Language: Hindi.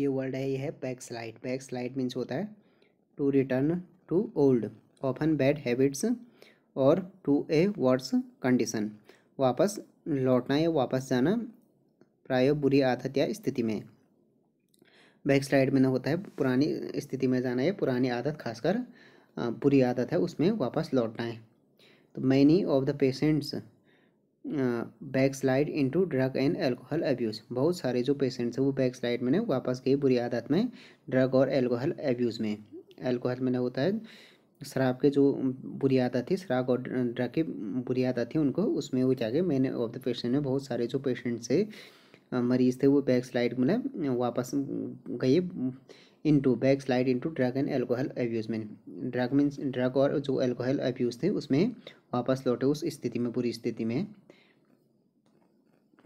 ये वर्ड है ये है backslide backslide means होता है to return to old often bad habits और टू ए वर्ड्स कंडीशन वापस लौटना या वापस जाना प्राय बुरी आदत या स्थिति में बैक स्लाइड में ना होता है पुरानी स्थिति में जाना है पुरानी आदत खासकर बुरी आदत है उसमें वापस लौटना है तो many of the patients backslide into drug and alcohol abuse बहुत सारे जो पेशेंट्स हैं वो बैक स्लाइड मैंने वापस गए बुरी आदत में ड्रग और एल्कोहल एब्यूज़ में एल्कोहल मैंने होता है शराब के जो बुरी आदत थी शराब और ड्रग की बुरी आदत थी उनको उसमें वो जाके मैंने ऑफ द पेशेंट में बहुत सारे जो पेशेंट्स थे मरीज थे वो बैक स्लाइड मैंने वापस गए into backslide into drug and alcohol abuse में ड्रग मीन्स ड्रग और जो एल्कोहल एब्यूज़ थे उसमें वापस लौटे उस स्थिति में बुरी स्थिति में